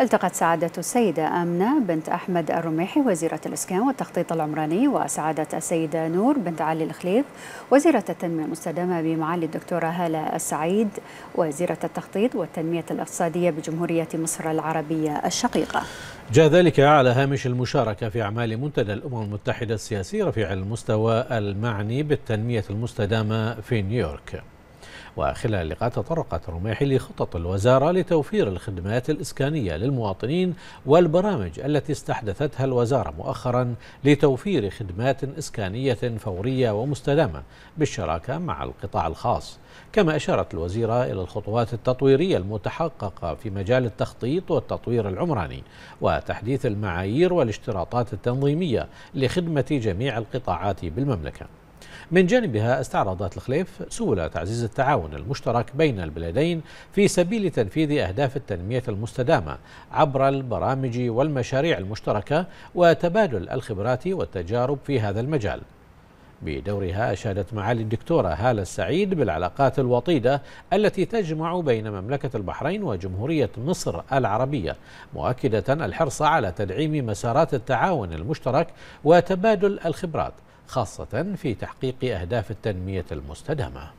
التقت سعادة السيدة آمنة بنت أحمد الرميحي وزيرة الإسكان والتخطيط العمراني وسعادة السيدة نور بنت علي الخليف وزيرة التنمية المستدامة بمعالي الدكتورة هالة السعيد وزيرة التخطيط والتنمية الاقتصادية بجمهورية مصر العربية الشقيقة جاء ذلك على هامش المشاركة في أعمال منتدى الأمم المتحدة السياسي رفيع المستوى المعني بالتنمية المستدامة في نيويورك وخلال اللقاء تطرقت رميحي لخطط الوزارة لتوفير الخدمات الإسكانية للمواطنين والبرامج التي استحدثتها الوزارة مؤخرا لتوفير خدمات إسكانية فورية ومستدامة بالشراكة مع القطاع الخاص كما أشارت الوزيرة إلى الخطوات التطويرية المتحققة في مجال التخطيط والتطوير العمراني وتحديث المعايير والاشتراطات التنظيمية لخدمة جميع القطاعات بالمملكة من جانبها استعرضت الخليف سبل تعزيز التعاون المشترك بين البلدين في سبيل تنفيذ أهداف التنمية المستدامة عبر البرامج والمشاريع المشتركة وتبادل الخبرات والتجارب في هذا المجال بدورها أشادت معالي الدكتورة هالة السعيد بالعلاقات الوطيدة التي تجمع بين مملكة البحرين وجمهورية مصر العربية مؤكدة الحرص على تدعيم مسارات التعاون المشترك وتبادل الخبرات خاصة في تحقيق أهداف التنمية المستدامة